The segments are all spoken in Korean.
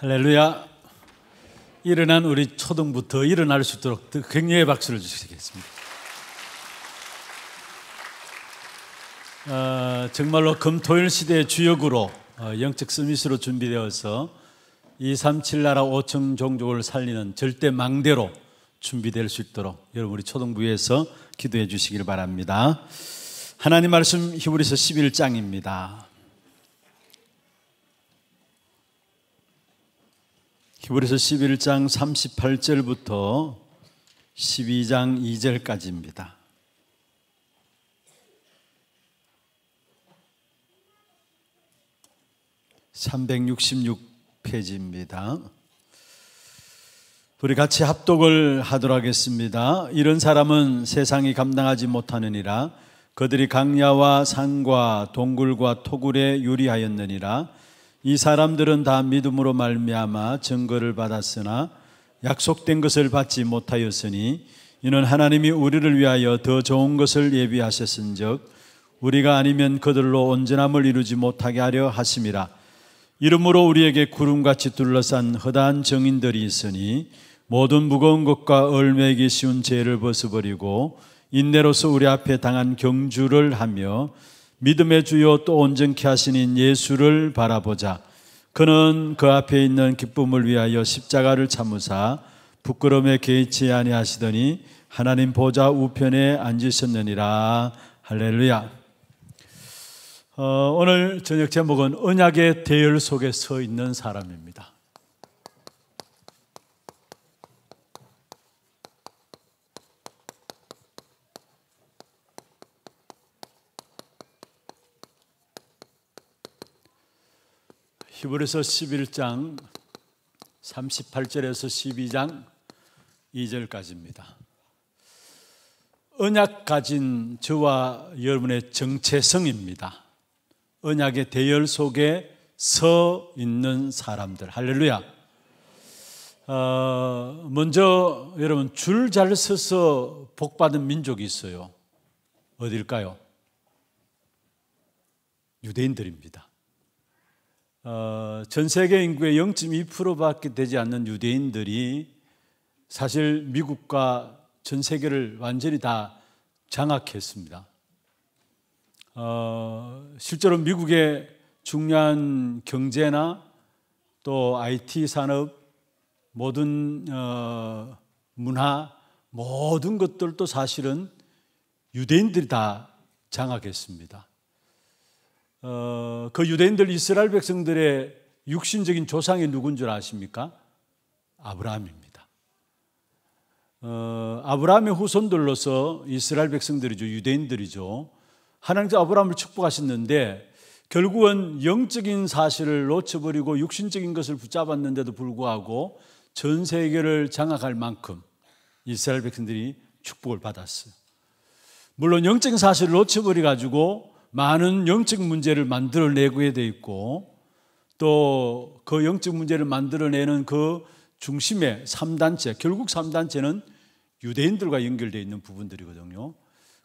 할렐루야. 일어난 우리 초등부터 일어날 수 있도록 격려의 박수를 주시겠습니다. 어, 정말로 금토일 시대의 주역으로 어, 영적 서밋으로 준비되어서 237 나라 5층 종족을 살리는 절대 망대로 준비될 수 있도록 여러분 우리 초등부에서 기도해 주시길 바랍니다. 하나님 말씀 히브리서 11장입니다. 히브리서 11장 38절부터 12장 2절까지입니다. (366 페이지입니다) 우리 같이 합독을 하도록 하겠습니다. 이런 사람은 세상이 감당하지 못하느니라 그들이 강야와 산과 동굴과 토굴에 유리하였느니라 이 사람들은 다 믿음으로 말미암아 증거를 받았으나 약속된 것을 받지 못하였으니 이는 하나님이 우리를 위하여 더 좋은 것을 예비하셨은즉 우리가 아니면 그들로 온전함을 이루지 못하게 하려 하심이라 이름으로 우리에게 구름같이 둘러싼 허다한 정인들이 있으니 모든 무거운 것과 얼매기 쉬운 죄를 벗어버리고 인내로서 우리 앞에 당한 경주를 하며 믿음의 주요 또 온전케 하시는 예수를 바라보자. 그는 그 앞에 있는 기쁨을 위하여 십자가를 참으사 부끄럼에 개의치 아니하시더니 하나님 보좌 우편에 앉으셨느니라. 할렐루야. 어, 오늘 저녁 제목은 언약의 대열 속에 서 있는 사람입니다. 히브리서 11장 38절에서 12장 2절까지입니다. 언약 가진 저와 여러분의 정체성입니다. 언약의 대열 속에 서 있는 사람들. 할렐루야. 어, 먼저 여러분 줄 잘 서서 복 받은 민족이 있어요. 어딜까요? 유대인들입니다. 어, 전 세계 인구의 0.2%밖에 되지 않는 유대인들이 사실 미국과 전 세계를 완전히 다 장악했습니다. 어, 실제로 미국의 중요한 경제나 또 IT 산업, 모든 어, 문화, 모든 것들도 사실은 유대인들이 다 장악했습니다. 어, 그 유대인들 이스라엘 백성들의 육신적인 조상이 누군 줄 아십니까? 아브라함입니다. 어, 아브라함의 후손들로서 이스라엘 백성들이죠. 유대인들이죠. 하나님께서 아브라함을 축복하셨는데 결국은 영적인 사실을 놓쳐버리고 육신적인 것을 붙잡았는데도 불구하고 전 세계를 장악할 만큼 이스라엘 백성들이 축복을 받았어요. 물론 영적인 사실을 놓쳐버려 가지고 많은 영적 문제를 만들어내고돼 있고 또 그 영적 문제를 만들어내는 그중심의 3단체, 결국 3단체는 유대인들과 연결되어 있는 부분들이거든요.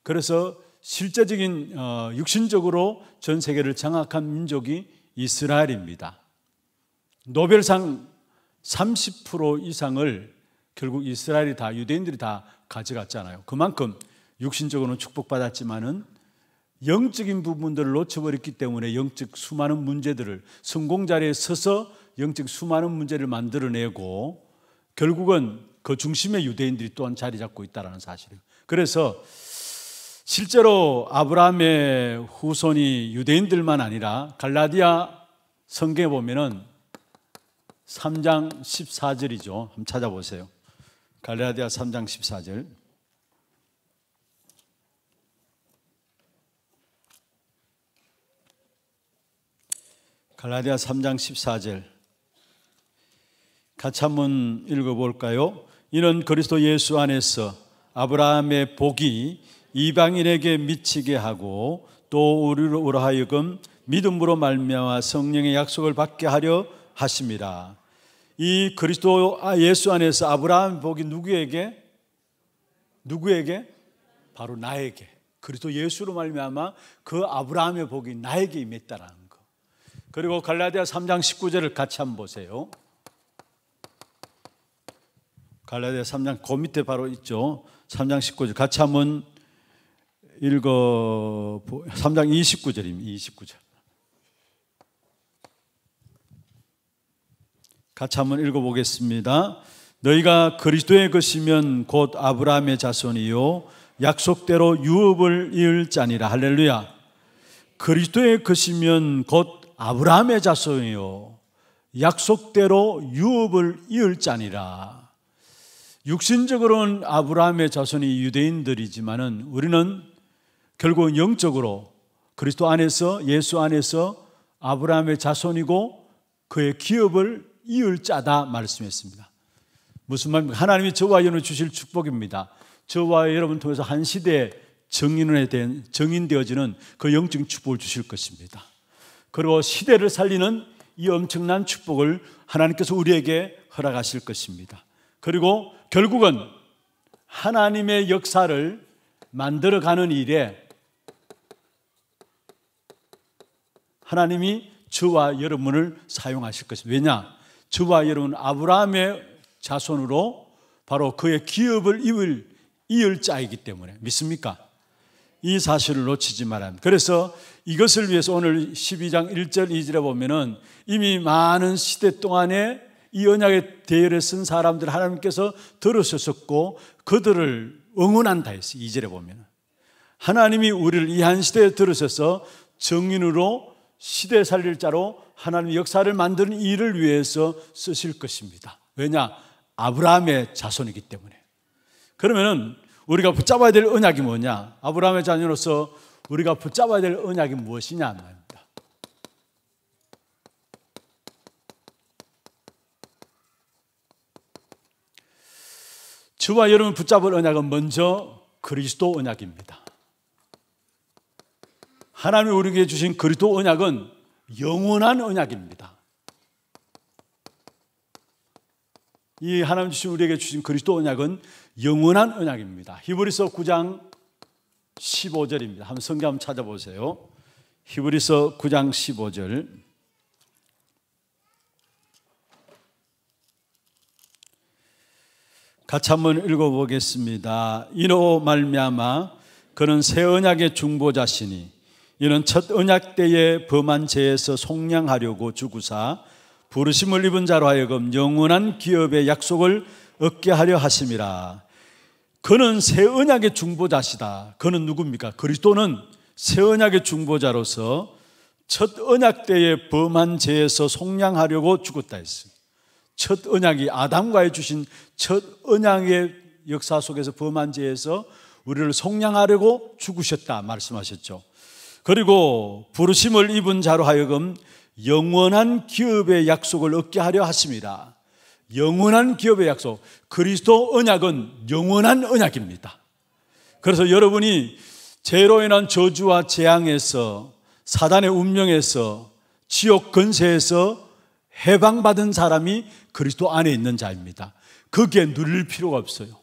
그래서 실제적인 어, 육신적으로 전 세계를 장악한 민족이 이스라엘입니다. 노벨상 30% 이상을 결국 이스라엘이 다 유대인들이 다 가져갔잖아요. 그만큼 육신적으로는 축복받았지만은 영적인 부분들을 놓쳐버렸기 때문에 영적 수많은 문제들을 성공 자리에 서서 영적 수많은 문제를 만들어내고 결국은 그 중심에 유대인들이 또한 자리 잡고 있다는 사실이에요. 그래서 실제로 아브라함의 후손이 유대인들만 아니라 갈라디아 성경에 보면은 3장 14절이죠. 한번 찾아보세요. 갈라디아 3장 14절. 갈라디아 3장 14절 같이 한번 읽어볼까요? 이는 그리스도 예수 안에서 아브라함의 복이 이방인에게 미치게 하고 또 우리로 하여금 믿음으로 말미암아 성령의 약속을 받게 하려 하십니다. 이 그리스도 아, 예수 안에서 아브라함 복이 누구에게 누구에게 바로 나에게 그리스도 예수로 말미암아 그 아브라함의 복이 나에게 임했다라는 그리고 갈라디아 3장 19절을 같이 한번 보세요. 갈라디아 3장 그 밑에 바로 있죠. 3장 19절 같이 한번 읽어 3장 29절입니다. 29절. 같이 한번 읽어 보겠습니다. 너희가 그리스도의 것이면 곧 아브라함의 자손이요 약속대로 유업을 이을 자니라 할렐루야. 그리스도의 것이면 곧 아브라함의 자손이요 약속대로 유업을 이을 자니라. 육신적으로는 아브라함의 자손이 유대인들이지만은 우리는 결국 은 영적으로 그리스도 안에서 예수 안에서 아브라함의 자손이고 그의 기업을 이을 자다 말씀했습니다. 무슨 말입니까? 하나님이 저와 여러분 주실 축복입니다. 저와 여러분 통해서 한 시대에 정인에 대한 정인되어지는 그 영적인 축복을 주실 것입니다. 그리고 시대를 살리는 이 엄청난 축복을 하나님께서 우리에게 허락하실 것입니다. 그리고 결국은 하나님의 역사를 만들어가는 일에 하나님이 저와 여러분을 사용하실 것입니다. 왜냐? 저와 여러분 아브라함의 자손으로 바로 그의 기업을 이을, 이을 자이기 때문에 믿습니까? 이 사실을 놓치지 말아야 합니다. 그래서 이것을 위해서 오늘 12장 1절 2절에 보면은 이미 많은 시대 동안에 이 언약의 대열에 쓴 사람들 하나님께서 들으셨었고 그들을 응원한다 했어요. 2절에 보면. 하나님이 우리를 이 한 시대에 들으셔서 정인으로 시대 살릴 자로 하나님 역사를 만드는 일을 위해서 쓰실 것입니다. 왜냐? 아브라함의 자손이기 때문에. 그러면은 우리가 붙잡아야 될 언약이 뭐냐? 아브라함의 자녀로서 우리가 붙잡아야 될 언약이 무엇이냐 말입니다. 주와 여러분 붙잡을 언약은 먼저 그리스도 언약입니다. 하나님이 우리에게 주신 그리스도 언약은 영원한 언약입니다. 이 하나님 주신 우리에게 주신 그리스도 언약은 영원한 언약입니다. 히브리서 9장 15절입니다. 한번 성경 한번 찾아보세요. 히브리서 9장 15절. 같이 한번 읽어보겠습니다. 이로 말미암아 그는 새 언약의 중보자시니 이는 첫 언약 때에 범한 죄에서 속량하려고 주구사 부르심을 입은 자로 하여금 영원한 기업의 약속을 얻게 하려 하심이라 그는 새 언약의 중보자시다. 그는 누굽니까? 그리스도는 새 언약의 중보자로서 첫 언약 때의 범한 죄에서 속량하려고 죽었다 했어요. 첫 언약이 아담과의 주신 첫 언약의 역사 속에서 범한 죄에서 우리를 속량하려고 죽으셨다 말씀하셨죠. 그리고 부르심을 입은 자로 하여금 영원한 기업의 약속을 얻게 하려 하십니다. 영원한 기업의 약속, 그리스도 언약은 영원한 언약입니다. 그래서 여러분이 죄로 인한 저주와 재앙에서 사단의 운명에서 지옥 근세에서 해방받은 사람이 그리스도 안에 있는 자입니다. 그게 누릴 필요가 없어요.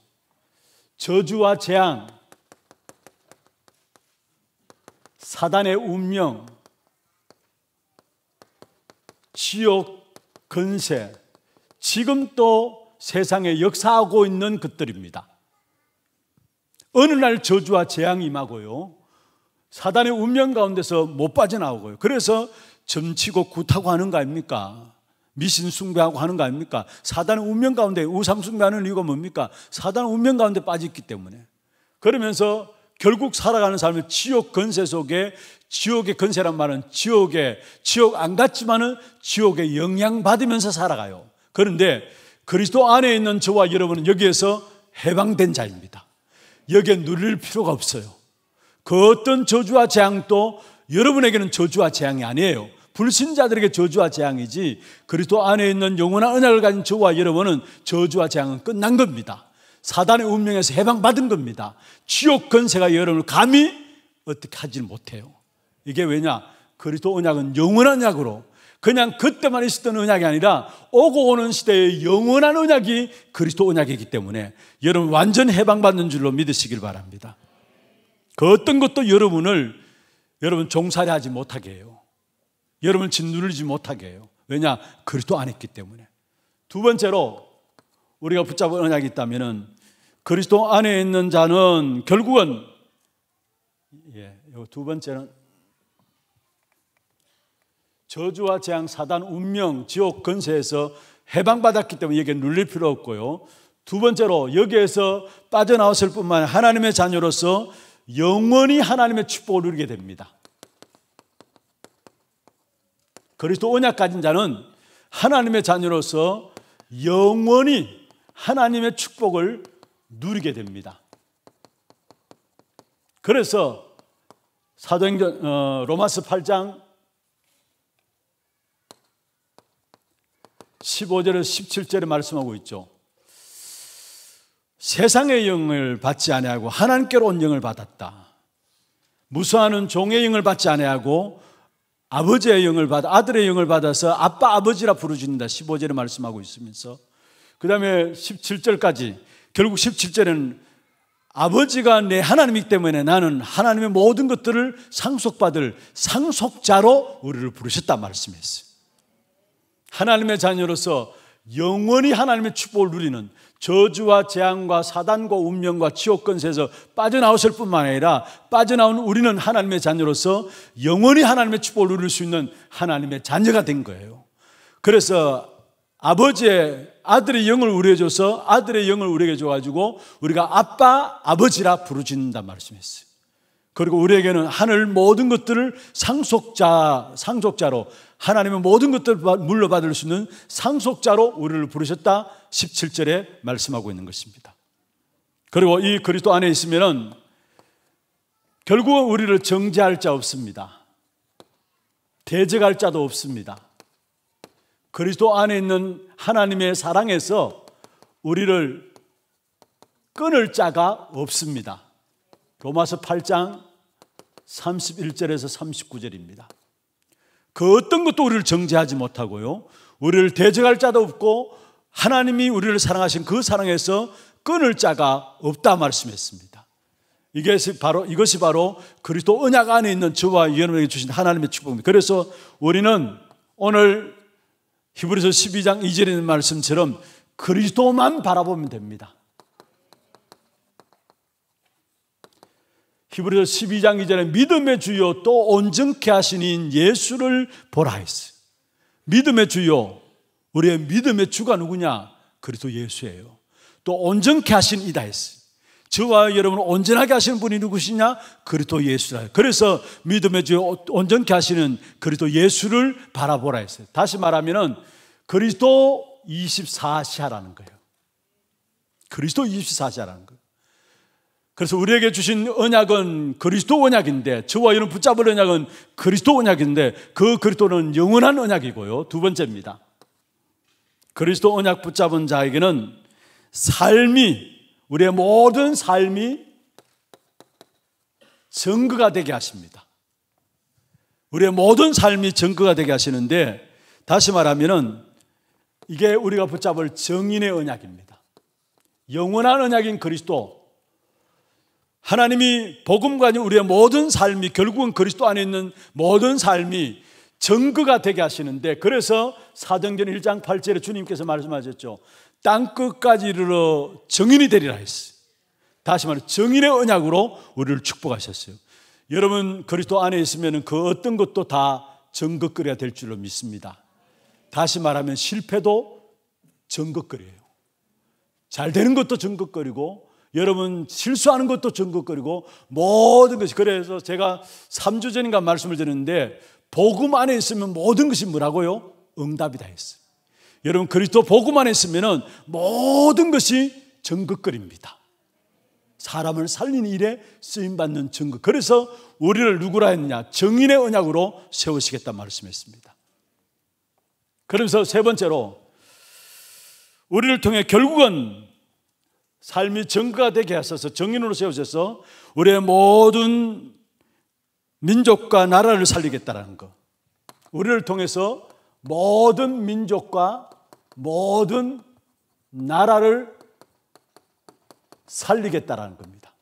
저주와 재앙, 사단의 운명, 지옥 근세, 지금도 세상에 역사하고 있는 것들입니다. 어느 날 저주와 재앙이 임하고요. 사단의 운명 가운데서 못 빠져나오고요. 그래서 점치고 구타고 하는 거 아닙니까? 미신 숭배하고 하는 거 아닙니까? 사단의 운명 가운데 우상 숭배하는 이유가 뭡니까? 사단의 운명 가운데 빠져기 때문에. 그러면서 결국 살아가는 삶을 지옥 건세 속에 지옥의 건세란 말은 지옥에 지옥 안 갔지만은 지옥에 영향 받으면서 살아가요. 그런데 그리스도 안에 있는 저와 여러분은 여기에서 해방된 자입니다. 여기에 눌릴 필요가 없어요. 그 어떤 저주와 재앙도 여러분에게는 저주와 재앙이 아니에요. 불신자들에게 저주와 재앙이지 그리스도 안에 있는 영원한 은혜를 가진 저와 여러분은 저주와 재앙은 끝난 겁니다. 사단의 운명에서 해방받은 겁니다. 지옥 근세가 여러분을 감히 어떻게 하지 못해요. 이게 왜냐? 그리스도 언약은 영원한 약으로 그냥 그때만 있었던 언약이 아니라 오고 오는 시대의 영원한 언약이 그리스도 언약이기 때문에 여러분 완전 해방받는 줄로 믿으시길 바랍니다. 그 어떤 것도 여러분을 여러분 종살이 하지 못하게 해요. 여러분 짓누르지 못하게 해요. 왜냐? 그리스도 안 했기 때문에. 두 번째로 우리가 붙잡은 언약이 있다면은 그리스도 안에 있는 자는 결국은 예, 두 번째는 저주와 재앙, 사단, 운명, 지옥 근세에서 해방받았기 때문에 여기에 눌릴 필요 없고요. 두 번째로 여기에서 빠져나왔을 뿐만 아니라 하나님의 자녀로서 영원히 하나님의 축복을 누리게 됩니다. 그리스도 언약 가진 자는 하나님의 자녀로서 영원히 하나님의 축복을 누리게 됩니다. 그래서 사도행전 어, 로마스 8장 15절에서 17절에 말씀하고 있죠. 세상의 영을 받지 아니하고 하나님께로 온 영을 받았다. 무수하는 종의 영을 받지 아니하고 아버지의 영을 받아 아들의 영을 받아서 아빠 아버지라 부르짖는다. 15절에 말씀하고 있으면서 그다음에 17절까지 결국 17절에는 아버지가 내 하나님이기 때문에 나는 하나님의 모든 것들을 상속받을 상속자로 우리를 부르셨다 말씀했어요. 하나님의 자녀로서 영원히 하나님의 축복을 누리는 저주와 재앙과 사단과 운명과 지옥권세에서 빠져나오실 뿐만 아니라 빠져나온 우리는 하나님의 자녀로서 영원히 하나님의 축복을 누릴 수 있는 하나님의 자녀가 된 거예요. 그래서 아버지의 아들의 영을 우리에게 줘서 아들의 영을 우리에게 줘가지고 우리가 아빠, 아버지라 부르짖는다 말씀했어요. 이 그리고 우리에게는 하늘 모든 것들을 상속자, 상속자로 하나님의 모든 것들을 물려받을 수 있는 상속자로 우리를 부르셨다 17절에 말씀하고 있는 것입니다. 그리고 이 그리스도 안에 있으면 결국은 우리를 정죄할 자 없습니다. 대적할 자도 없습니다. 그리스도 안에 있는 하나님의 사랑에서 우리를 끊을 자가 없습니다. 로마서 8장 31절에서 39절입니다. 그 어떤 것도 우리를 정죄하지 못하고요. 우리를 대적할 자도 없고 하나님이 우리를 사랑하신 그 사랑에서 끊을 자가 없다 말씀했습니다. 이게 바로 이것이 바로 그리스도 언약 안에 있는 저와 여러분에게 주신 하나님의 축복입니다. 그래서 우리는 오늘 히브리서 12장 2절에 있는 말씀처럼 그리스도만 바라보면 됩니다. 히브리서 12장 2절에 믿음의 주요 또 온전케 하신 이 예수를 보라 했어요. 믿음의 주요 우리의 믿음의 주가 누구냐? 그리스도 예수예요. 또 온전케 하신 이다 했어요. 저와 여러분을 온전하게 하시는 분이 누구시냐? 그리스도 예수라. 그래서 믿음의 주 온전케 하시는 그리스도 예수를 바라보라 했어요. 다시 말하면은 그리스도 24시하라는 거예요. 그리스도 24시하라는 거예요. 그래서 우리에게 주신 언약은 그리스도 언약인데 저와 여러분 붙잡을 언약은 그리스도 언약인데 그 그리스도는 영원한 언약이고요. 두 번째입니다. 그리스도 언약 붙잡은 자에게는 삶이 우리의 모든 삶이 증거가 되게 하십니다. 우리의 모든 삶이 증거가 되게 하시는데 다시 말하면은 이게 우리가 붙잡을 정인의 언약입니다. 영원한 언약인 그리스도 하나님이 복음과 아 우리의 모든 삶이 결국은 그리스도 안에 있는 모든 삶이 증거가 되게 하시는데 그래서 사정전 1장 8절에 주님께서 말씀하셨죠. 땅 끝까지 이르러 정인이 되리라 했어요. 다시 말해 정인의 언약으로 우리를 축복하셨어요. 여러분 그리스도 안에 있으면 그 어떤 것도 다 정거거리가 될 줄로 믿습니다. 다시 말하면 실패도 정거거리예요. 잘 되는 것도 정거거리고 여러분 실수하는 것도 전국거리고 모든 것이 그래서 제가 3주 전인가 말씀을 드렸는데 복음 안에 있으면 모든 것이 뭐라고요? 응답이 다했어요 여러분 그리스도 복음 안에 있으면 모든 것이 전극거리입니다. 사람을 살리는 일에 쓰임 받는 증거. 그래서 우리를 누구라 했냐? 느 정인의 언약으로 세우시겠다 말씀했습니다. 그러면서 세 번째로 우리를 통해 결국은 삶이 정가 되게 하셔서 정인으로 세우셔서 우리의 모든 민족과 나라를 살리겠다라는 것. 우리를 통해서 모든 민족과 모든 나라를 살리겠다라는 겁니다.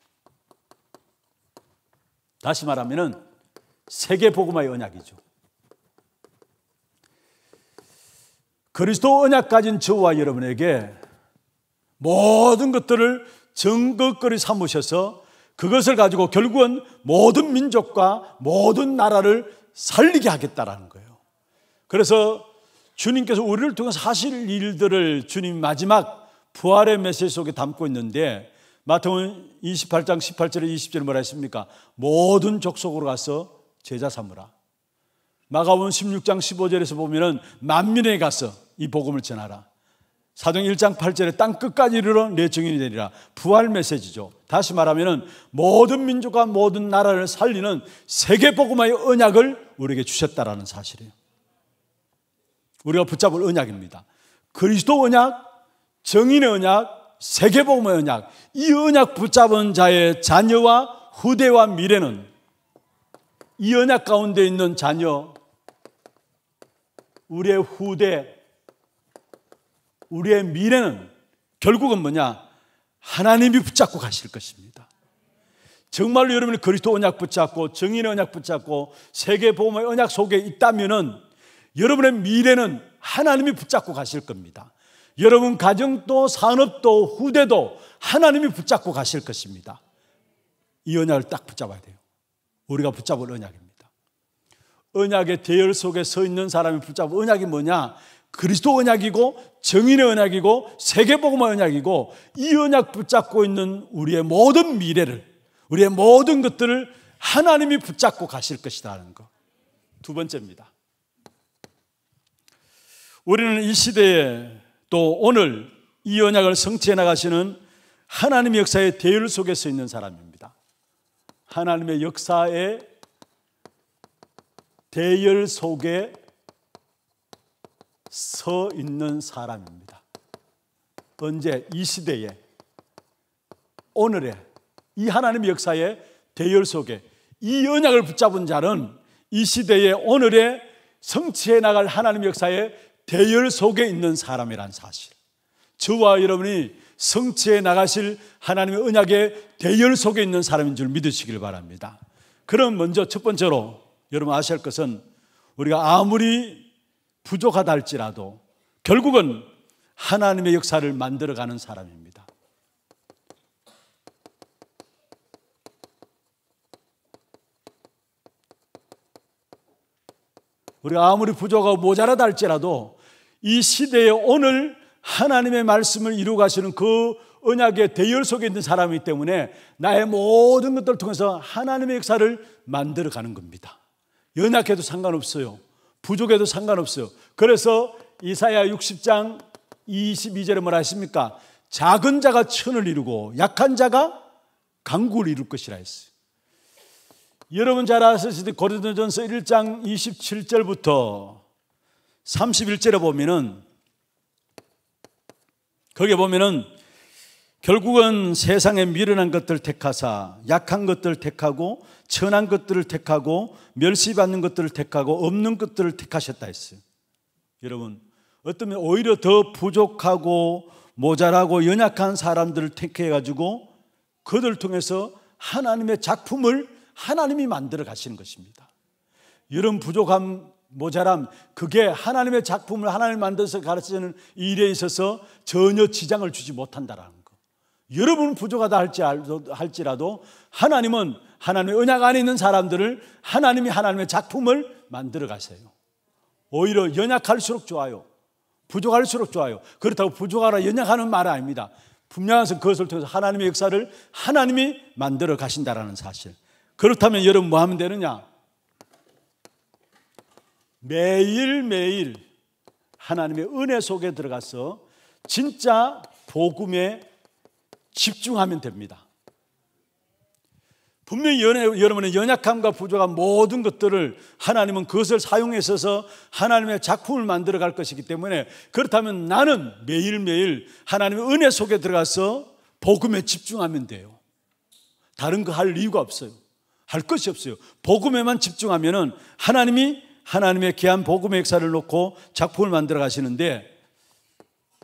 다시 말하면 세계 복음화의 언약이죠. 그리스도 언약 가진 저와 여러분에게 모든 것들을 증거거리 삼으셔서 그것을 가지고 결국은 모든 민족과 모든 나라를 살리게 하겠다라는 거예요. 그래서 주님께서 우리를 통해서 하실 일들을 주님 마지막 부활의 메시지 속에 담고 있는데 마태복음 28장 18절에 20절에 뭐라 했습니까? 모든 족속으로 가서 제자 삼으라. 마가복음 16장 15절에서 보면은 만민에 가서 이 복음을 전하라. 사정 1장 8절에 땅 끝까지 이르러 내 증인이 되리라. 부활 메시지죠. 다시 말하면 모든 민족과 모든 나라를 살리는 세계 복음화의 언약을 우리에게 주셨다라는 사실이에요. 우리가 붙잡을 언약입니다. 그리스도 언약, 정인의 언약, 세계 복음의 언약. 이 언약 붙잡은 자의 자녀와 후대와 미래는 이 언약 가운데 있는 자녀 우리의 후대 우리의 미래는 결국은 뭐냐? 하나님이 붙잡고 가실 것입니다. 정말로 여러분이 그리스도 언약 붙잡고 정인의 언약 붙잡고 세계 보험의 언약 속에 있다면은 여러분의 미래는 하나님이 붙잡고 가실 겁니다. 여러분 가정도 산업도 후대도 하나님이 붙잡고 가실 것입니다. 이 언약을 딱 붙잡아야 돼요. 우리가 붙잡을 언약입니다. 언약의 대열 속에 서 있는 사람이 붙잡은 언약이 뭐냐? 그리스도 언약이고 정인의 언약이고 세계복음의 언약이고 이 언약 붙잡고 있는 우리의 모든 미래를 우리의 모든 것들을 하나님이 붙잡고 가실 것이다라는 것. 두 번째입니다. 우리는 이 시대에 또 오늘 이 언약을 성취해 나가시는 하나님 의 역사의 대열 속에서 있는 사람입니다. 하나님의 역사의 대열 속에 서 있는 사람입니다. 언제 이 시대에 오늘의 이 하나님 역사의 대열 속에 이 언약을 붙잡은 자는 이 시대의 오늘의 성취해 나갈 하나님 역사의 대열 속에 있는 사람이란 사실. 저와 여러분이 성취해 나가실 하나님의 언약의 대열 속에 있는 사람인 줄 믿으시길 바랍니다. 그럼 먼저 첫 번째로 여러분 아실 것은 우리가 아무리 부족하다 할지라도 결국은 하나님의 역사를 만들어가는 사람입니다. 우리가 아무리 부족하고 모자라다 할지라도 이 시대에 오늘 하나님의 말씀을 이루 가시는 그 언약의 대열 속에 있는 사람이기 때문에 나의 모든 것들을 통해서 하나님의 역사를 만들어 가는 겁니다. 연약해도 상관없어요. 부족해도 상관없어요. 그래서 이사야 60장 22절에 뭐라 했습니까? 작은 자가 천을 이루고 약한 자가 강국을 이룰 것이라 했어요. 여러분 잘 아시듯이 고린도전서 1장 27절부터 31절에 보면은 거기에 보면은 결국은 세상에 미련한 것들 택하사 약한 것들 택하고 천한 것들을 택하고 멸시받는 것들을 택하고 없는 것들을 택하셨다 했어요. 여러분 어쩌 오히려 더 부족하고 모자라고 연약한 사람들을 택해 가지고 그들 통해서 하나님의 작품을 하나님이 만들어 가시는 것입니다. 이런 부족함 모자람 그게 하나님의 작품을 하나님 만들어서 가르치는 일에 있어서 전혀 지장을 주지 못한다라는 여러분은 부족하다 할지라도 하나님은 하나님의 언약 안에 있는 사람들을 하나님이 하나님의 작품을 만들어 가세요. 오히려 연약할수록 좋아요. 부족할수록 좋아요. 그렇다고 부족하라 연약하는 말 아닙니다. 분명한 그것을 통해서 하나님의 역사를 하나님이 만들어 가신다라는 사실. 그렇다면 여러분 뭐 하면 되느냐? 매일매일 하나님의 은혜 속에 들어가서 진짜 복음의 집중하면 됩니다. 분명히 여러분의 연약함과 부족한 모든 것들을 하나님은 그것을 사용해서 하나님의 작품을 만들어 갈 것이기 때문에 그렇다면 나는 매일매일 하나님의 은혜 속에 들어가서 복음에 집중하면 돼요. 다른 거 할 이유가 없어요. 할 것이 없어요. 복음에만 집중하면 하나님이 하나님의 귀한 복음의 역사를 놓고 작품을 만들어 가시는데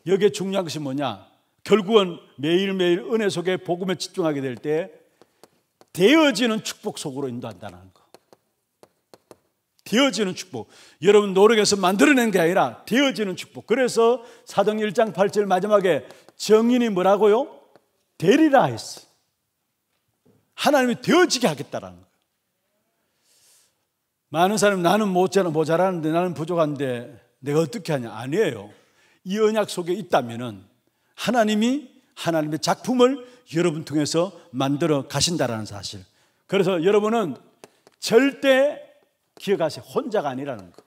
여기에 중요한 것이 뭐냐? 결국은 매일매일 은혜 속에 복음에 집중하게 될 때 되어지는 축복 속으로 인도한다는 거. 되어지는 축복. 여러분 노력해서 만들어낸 게 아니라 되어지는 축복. 그래서 사정 1장 8절 마지막에 정인이 뭐라고요? 되리라 했어. 하나님이 되어지게 하겠다라는 거예요. 많은 사람이 나는 모자라, 모자라는데 나는 부족한데 내가 어떻게 하냐? 아니에요. 이 언약 속에 있다면은 하나님이 하나님의 작품을 여러분 통해서 만들어 가신다라는 사실. 그래서 여러분은 절대 기억하세요. 혼자가 아니라는 거.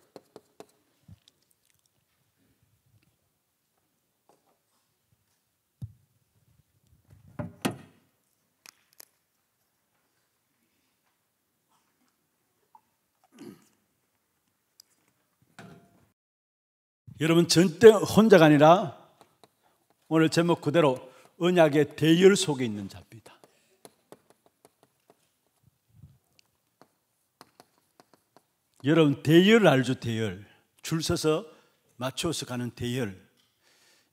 여러분 절대 혼자가 아니라 오늘 제목 그대로 언약의 대열 속에 있는 자입니다. 여러분 대열 알죠 대열 줄 서서 맞춰서 가는 대열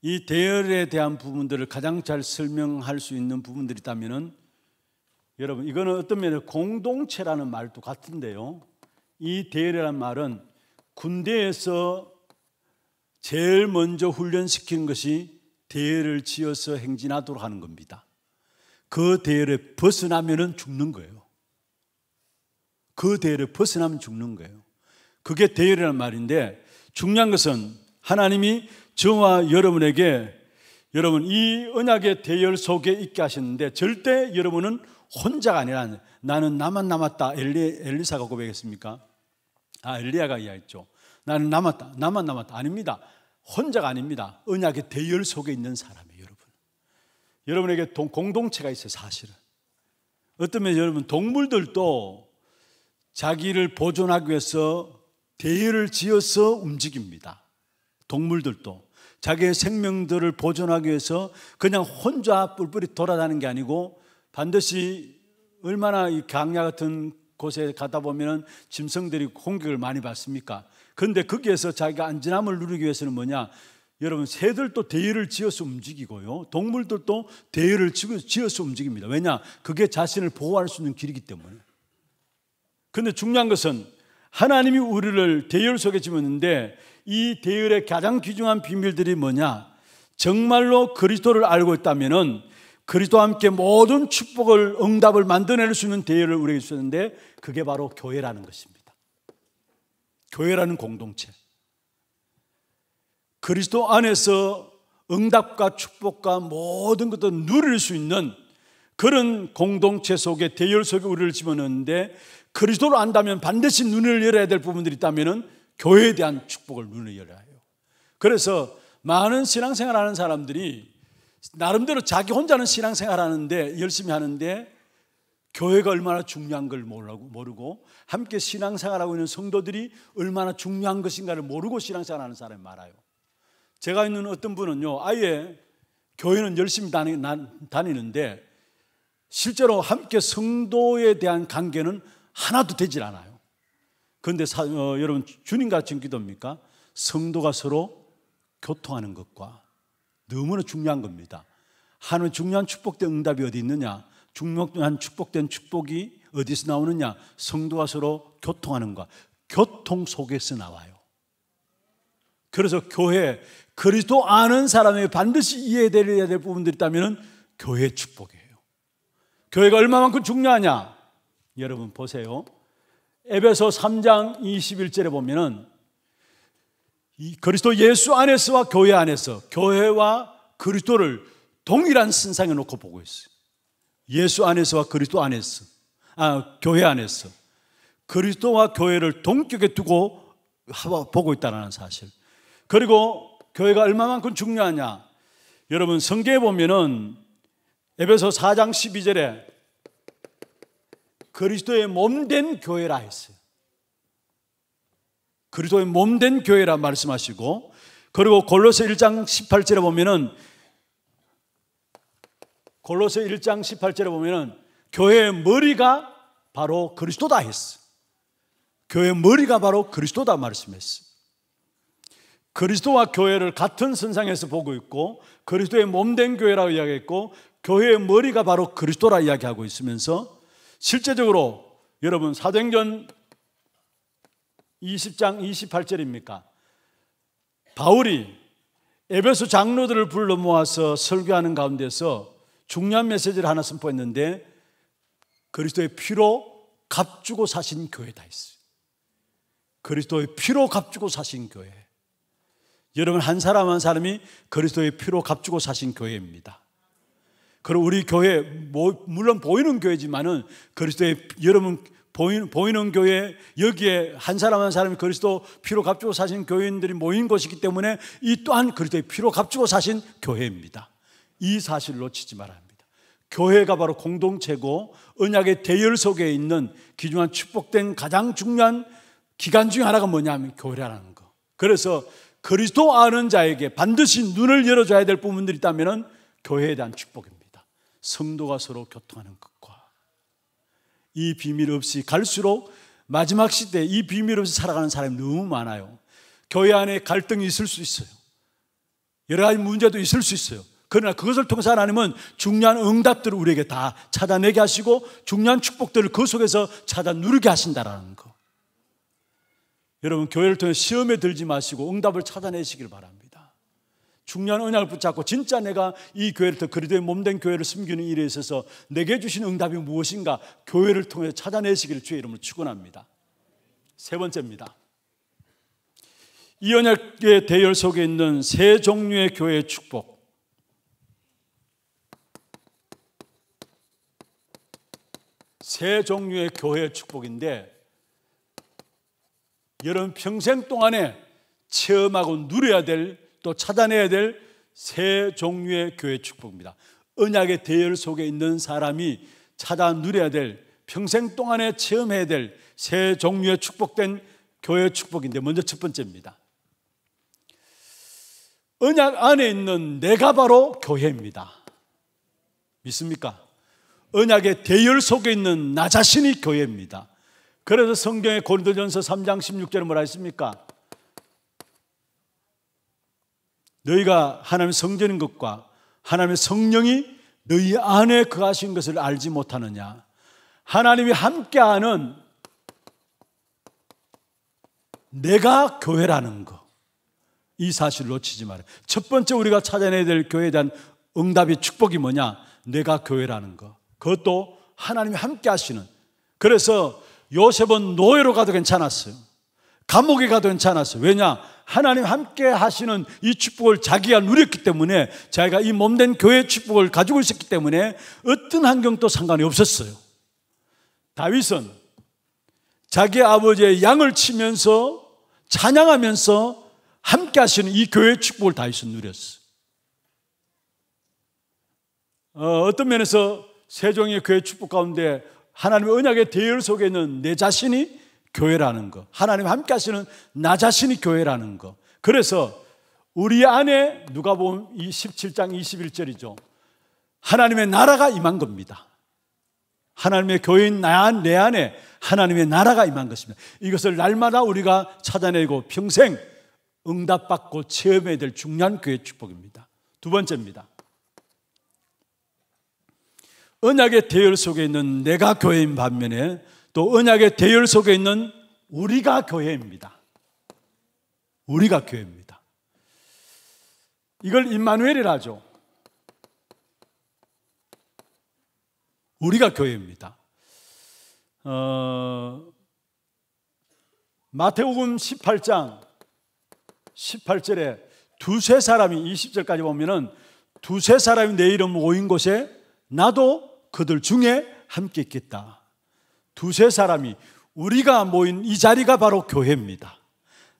이 대열에 대한 부분들을 가장 잘 설명할 수 있는 부분들이 있다면은 여러분 이거는 어떤 면에 공동체라는 말도 같은데요 이대열이라 말은 군대에서 제일 먼저 훈련시키 것이 대열을 지어서 행진하도록 하는 겁니다. 그 대열에 벗어나면 죽는 거예요. 그 대열에 벗어나면 죽는 거예요. 그게 대열이란 말인데 중요한 것은 하나님이 저와 여러분에게 여러분 이 언약의 대열 속에 있게 하셨는데 절대 여러분은 혼자가 아니라 나는 나만 남았다. 엘리, 엘리사가 고백했습니까? 아, 엘리야가 이야기했죠. 나는 남았다. 나만 남았다. 아닙니다. 혼자가 아닙니다. 언약의 대열 속에 있는 사람이에요, 여러분. 여러분에게 동, 공동체가 있어요, 사실은. 어떤 면 여러분, 동물들도 자기를 보존하기 위해서 대열을 지어서 움직입니다. 동물들도. 자기의 생명들을 보존하기 위해서 그냥 혼자 뿔뿔이 돌아다니는 게 아니고 반드시 얼마나 이 강야 같은 곳에 가다 보면 짐승들이 공격을 많이 받습니까? 근데 거기에서 자기가 안전함을 누리기 위해서는 뭐냐? 여러분 새들도 대열을 지어서 움직이고요. 동물들도 대열을 지어서 움직입니다. 왜냐? 그게 자신을 보호할 수 있는 길이기 때문에. 근데 중요한 것은 하나님이 우리를 대열 속에 지었는데 이 대열의 가장 귀중한 비밀들이 뭐냐? 정말로 그리스도를 알고 있다면은 그리스도와 함께 모든 축복을 응답을 만들어낼 수 있는 대열을 우리에게 주셨는데 그게 바로 교회라는 것입니다. 교회라는 공동체. 그리스도 안에서 응답과 축복과 모든 것을 누릴 수 있는 그런 공동체 속에 대열 속에 우리를 집어넣는데 그리스도를 안다면 반드시 눈을 열어야 될 부분들이 있다면 교회에 대한 축복을 눈을 열어야 해요. 그래서 많은 신앙생활 하는 사람들이 나름대로 자기 혼자는 신앙생활 하는데 열심히 하는데 교회가 얼마나 중요한 걸 모르고, 함께 신앙생활하고 있는 성도들이 얼마나 중요한 것인가를 모르고 신앙생활하는 사람이 많아요. 제가 있는 어떤 분은요, 아예 교회는 열심히 다니, 다니는데 실제로 함께 성도에 대한 관계는 하나도 되질 않아요. 그런데 사, 어, 여러분 주님 같은 기도입니까? 성도가 서로 교통하는 것과 너무나 중요한 겁니다. 하는 중요한 축복된 응답이 어디 있느냐? 중목한 축복된 축복이 어디서 나오느냐? 성도와 서로 교통하는 것. 교통 속에서 나와요. 그래서 교회, 그리스도 아는 사람이 반드시 이해되어야 될 부분들이 있다면 교회 축복이에요. 교회가 얼마만큼 중요하냐? 여러분 보세요. 에베소 3장 21절에 보면은 그리스도 예수 안에서와 교회 안에서 교회와 그리스도를 동일한 신상에 놓고 보고 있어요. 예수 안에서와 그리스도 안에서, 아, 교회 안에서 그리스도와 교회를 동격에 두고 보고 있다는 사실. 그리고 교회가 얼마만큼 중요하냐. 여러분, 성경에 보면은 에베소 4장 12절에 그리스도의 몸된 교회라 했어요. 그리스도의 몸된 교회라 말씀하시고 그리고 골로서 1장 18절에 보면은 골로새 1장 18절에 보면은 교회의 머리가 바로 그리스도다 했어. 교회의 머리가 바로 그리스도다 말씀했어. 그리스도와 교회를 같은 선상에서 보고 있고 그리스도의 몸된 교회라고 이야기했고 교회의 머리가 바로 그리스도라 이야기하고 있으면서 실제적으로 여러분 사도행전 20장 28절입니까? 바울이 에베소 장로들을 불러 모아서 설교하는 가운데서 중요한 메시지를 하나 선포했는데 그리스도의 피로 값주고 사신 교회다 있어요. 그리스도의 피로 값주고 사신 교회. 여러분 한 사람 한 사람이 그리스도의 피로 값주고 사신 교회입니다. 그리고 우리 교회 뭐 물론 보이는 교회지만은 그리스도의 여러분 보이는, 보이는 교회 여기에 한 사람 한 사람이 그리스도 피로 값주고 사신 교인들이 모인 곳이기 때문에 이 또한 그리스도의 피로 값주고 사신 교회입니다. 이 사실을 놓치지 말아야 합니다. 교회가 바로 공동체고 언약의 대열 속에 있는 기중한 축복된 가장 중요한 기간 중 하나가 뭐냐면 교회라는 거. 그래서 그리스도 아는 자에게 반드시 눈을 열어줘야 될 부분들이 있다면 교회에 대한 축복입니다. 성도가 서로 교통하는 것과 이 비밀 없이 갈수록 마지막 시대에 이 비밀 없이 살아가는 사람이 너무 많아요. 교회 안에 갈등이 있을 수 있어요. 여러 가지 문제도 있을 수 있어요. 그러나 그것을 통해서 하나님은 중요한 응답들을 우리에게 다 찾아내게 하시고 중요한 축복들을 그 속에서 찾아 누르게 하신다라는 거. 여러분 교회를 통해 시험에 들지 마시고 응답을 찾아내시길 바랍니다. 중요한 언약을 붙잡고 진짜 내가 이 교회를 통 그리스도의 몸 된 교회를 숨기는 일에 있어서 내게 주신 응답이 무엇인가 교회를 통해 찾아내시기를 주의 이름으로 축원합니다. 세 번째입니다. 이 언약의 대열 속에 있는 세 종류의 교회의 축복. 세 종류의 교회 축복인데 여러분 평생 동안에 체험하고 누려야 될 또차단내야될 세 종류의 교회 축복입니다. 언약의 대열 속에 있는 사람이 찾아 누려야 될 평생 동안에 체험해야 될 세 종류의 축복된 교회 축복인데 먼저 첫 번째입니다. 언약 안에 있는 내가 바로 교회입니다. 믿습니까? 언약의 대열 속에 있는 나 자신이 교회입니다. 그래서 성경의 고린도전서 3장 16절에 뭐라 했습니까? 너희가 하나님의 성전인 것과 하나님의 성령이 너희 안에 거하신 것을 알지 못하느냐? 하나님이 함께하는 내가 교회라는 거. 이 사실을 놓치지 말아첫 번째 우리가 찾아내야 될 교회에 대한 응답이 축복이 뭐냐? 내가 교회라는 거. 그것도 하나님이 함께 하시는. 그래서 요셉은 노예로 가도 괜찮았어요. 감옥에 가도 괜찮았어요. 왜냐? 하나님 함께 하시는 이 축복을 자기가 누렸기 때문에 자기가 이 몸된 교회 축복을 가지고 있었기 때문에 어떤 환경도 상관이 없었어요. 다윗은 자기 아버지의 양을 치면서 찬양하면서 함께 하시는 이 교회 축복을 다윗은 누렸어요. 어, 어떤 면에서 세종의 교회 축복 가운데 하나님의 언약의 대열 속에 있는 내 자신이 교회라는 것. 하나님 함께 하시는 나 자신이 교회라는 것. 그래서 우리 안에 누가 보면 이 17장 21절이죠. 하나님의 나라가 임한 겁니다. 하나님의 교인 나안 내 안에 하나님의 나라가 임한 것입니다. 이것을 날마다 우리가 찾아내고 평생 응답받고 체험해야 될 중요한 교회 축복입니다. 두 번째입니다. 언약의 대열 속에 있는 내가 교회인 반면에 또 언약의 대열 속에 있는 우리가 교회입니다. 우리가 교회입니다. 이걸 임마누엘이라 하죠. 우리가 교회입니다. 어, 마태복음 18장 18절에 두세 사람이 20절까지 보면은 두세 사람이 내 이름 모인 곳에 나도 그들 중에 함께 있겠다. 두세 사람이 우리가 모인 이 자리가 바로 교회입니다.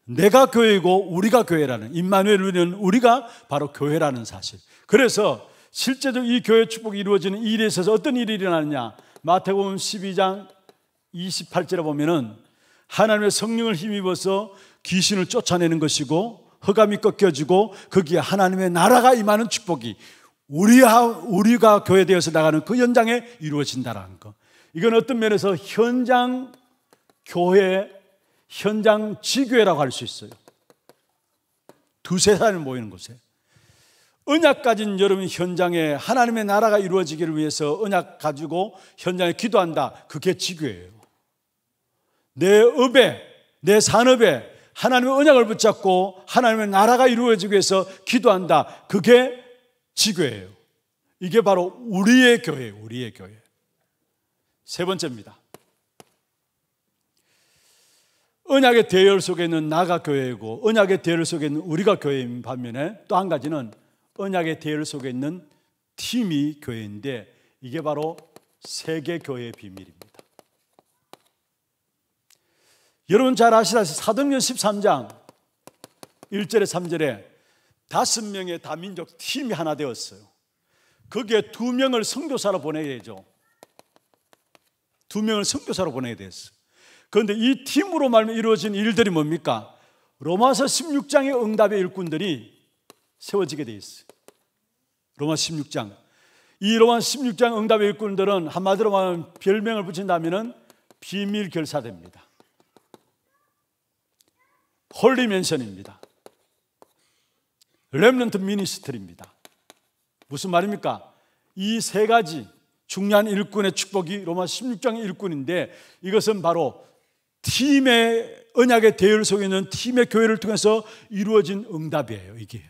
내가 교회고 우리가 교회라는 임마누엘 우 우리가 바로 교회라는 사실. 그래서 실제로 이 교회 축복이 이루어지는 이 일에 있어서 어떤 일이 일어나느냐? 마태복음 12장 28절에 보면은 하나님의 성령을 힘입어서 귀신을 쫓아내는 것이고 허감이 꺾여지고 거기에 하나님의 나라가 임하는 축복이 우리, 우리가 교회되어서 나가는 그 현장에 이루어진다라는 것. 이건 어떤 면에서 현장 교회, 현장 지교회라고 할 수 있어요. 두세 사람이 모이는 곳에. 언약 가진 여러분 현장에 하나님의 나라가 이루어지기를 위해서 언약 가지고 현장에 기도한다. 그게 지교예요. 내 업에, 내 산업에 하나님의 언약을 붙잡고 하나님의 나라가 이루어지기 위해서 기도한다. 그게 지교예요. 이게 바로 우리의 교회, 우리의 교회. 세 번째입니다. 언약의 대열 속에는 나가 교회고 언약의 대열 속에는 우리가 교회인 반면에 또 한 가지는 언약의 대열 속에 있는 팀이 교회인데 이게 바로 세계 교회의 비밀입니다. 여러분 잘 아시다시피 사도행전 13장 1절에 3절에 다섯 명의 다민족 팀이 하나 되었어요. 거기에 두 명을 선교사로 보내야죠. 두 명을 선교사로 보내야 됐어. 그런데 이 팀으로 말면 이루어진 일들이 뭡니까? 로마서 16장의 응답의 일꾼들이 세워지게 돼 있어요. 로마 16장. 이 로마 16장 응답의 일꾼들은 한마디로 말하면 별명을 붙인다면 비밀 결사됩니다. 홀리 멘션입니다. 렘넌트 미니스트리입니다. 무슨 말입니까? 이 세 가지 중요한 일꾼의 축복이 로마 16장의 일꾼인데 이것은 바로 팀의 언약의 대열 속에 있는 팀의 교회를 통해서 이루어진 응답이에요, 이게.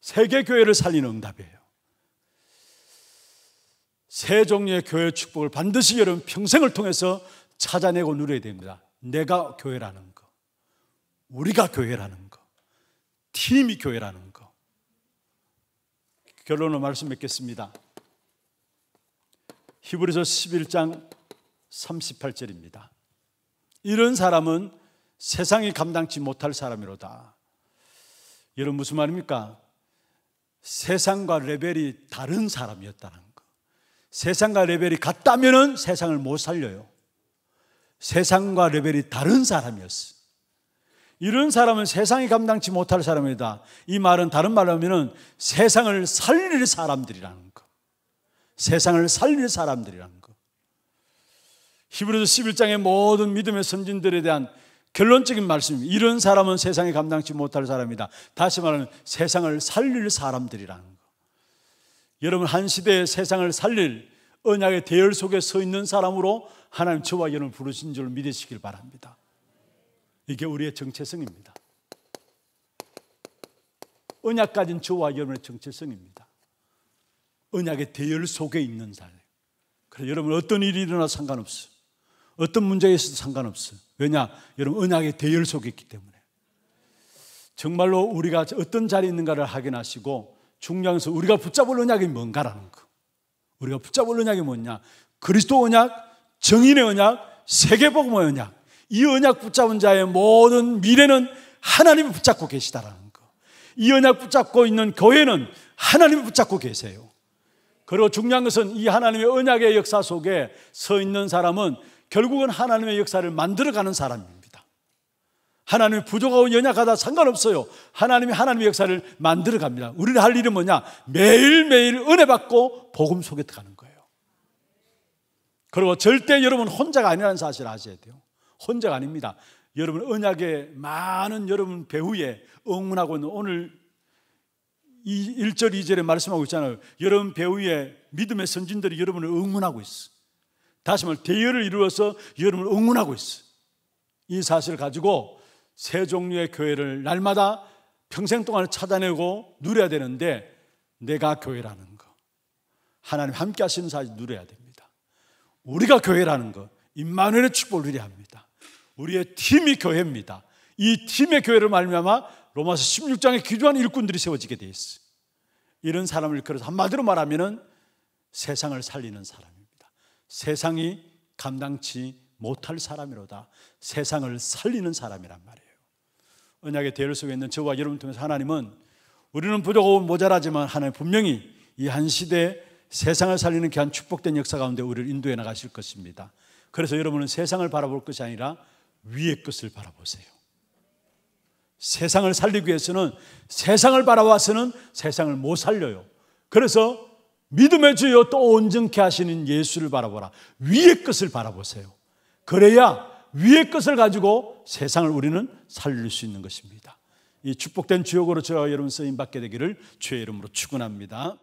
세계 교회를 살리는 응답이에요. 세 종류의 교회 축복을 반드시 여러분 평생을 통해서 찾아내고 누려야 됩니다. 내가 교회라는 거. 우리가 교회라는 거. 힘이 교회라는 거. 결론을 말씀 맺겠습니다. 히브리서 11장 38절입니다. 이런 사람은 세상이 감당치 못할 사람이로다. 여러분 무슨 말입니까? 세상과 레벨이 다른 사람이었다는 거. 세상과 레벨이 같다면은 세상을 못 살려요. 세상과 레벨이 다른 사람이었어. 이런 사람은 세상이 감당치 못할 사람이다. 이 말은 다른 말로 하면 세상을 살릴 사람들이라는 거. 세상을 살릴 사람들이라는 거. 히브리서 11장의 모든 믿음의 선진들에 대한 결론적인 말씀입니다. 이런 사람은 세상이 감당치 못할 사람이다. 다시 말하면 세상을 살릴 사람들이라는 거. 여러분 한 시대에 세상을 살릴 언약의 대열 속에 서 있는 사람으로 하나님 저와 여러분 부르신 줄 믿으시길 바랍니다. 이게 우리의 정체성입니다. 언약 가진 저와 여러분의 정체성입니다. 언약의 대열 속에 있는 삶. 그래 여러분 어떤 일이 일어나 상관없어. 어떤 문제에 있어도 상관없어. 왜냐? 여러분 언약의 대열 속에 있기 때문에. 정말로 우리가 어떤 자리에 있는가를 확인하시고 중요한 것 우리가 붙잡을 언약이 뭔가라는 거. 우리가 붙잡을 언약이 뭐냐? 그리스도 언약, 정인의 언약, 세계복음의 언약. 이 언약 붙잡은 자의 모든 미래는 하나님이 붙잡고 계시다라는 거. 이 언약 붙잡고 있는 교회는 하나님이 붙잡고 계세요. 그리고 중요한 것은 이 하나님의 언약의 역사 속에 서 있는 사람은 결국은 하나님의 역사를 만들어가는 사람입니다. 하나님이 부족하고 연약하다 상관없어요. 하나님이 하나님의 역사를 만들어갑니다. 우리는 할 일은 뭐냐? 매일매일 은혜 받고 복음 속에 들어가는 거예요. 그리고 절대 여러분 혼자가 아니라는 사실 아셔야 돼요. 혼자가 아닙니다. 여러분 언약의 많은 여러분 배후에 응원하고 있는 오늘 1절, 2절에 말씀하고 있잖아요. 여러분 배후에 믿음의 선진들이 여러분을 응원하고 있어. 다시 말해, 대열을 이루어서 여러분을 응원하고 있어. 이 사실을 가지고 세 종류의 교회를 날마다 평생 동안 찾아내고 누려야 되는데 내가 교회라는 거. 하나님 함께 하시는 사실 누려야 됩니다. 우리가 교회라는 거. 임마누엘의 축복을 누려야 합니다. 우리의 팀이 교회입니다. 이 팀의 교회를 말미암아 로마서 16장에 기도한 일꾼들이 세워지게 돼 있어. 이런 사람을 그래서 한마디로 말하면은 세상을 살리는 사람입니다. 세상이 감당치 못할 사람이로다. 세상을 살리는 사람이란 말이에요. 언약의 대열 속에 있는 저와 여러분 통해서 하나님은 우리는 부족하고 모자라지만 하나님 분명히 이 한 시대 세상을 살리는 귀한 축복된 역사 가운데 우리를 인도해 나가실 것입니다. 그래서 여러분은 세상을 바라볼 것이 아니라 위의 것을 바라보세요. 세상을 살리기 위해서는 세상을 바라와서는 세상을 못 살려요. 그래서 믿음의 주여 또 온전케 하시는 예수를 바라보라. 위의 것을 바라보세요. 그래야 위의 것을 가지고 세상을 우리는 살릴 수 있는 것입니다. 이 축복된 주역으로 저와 여러분 쓰임 받게 되기를 주의 이름으로 축원합니다.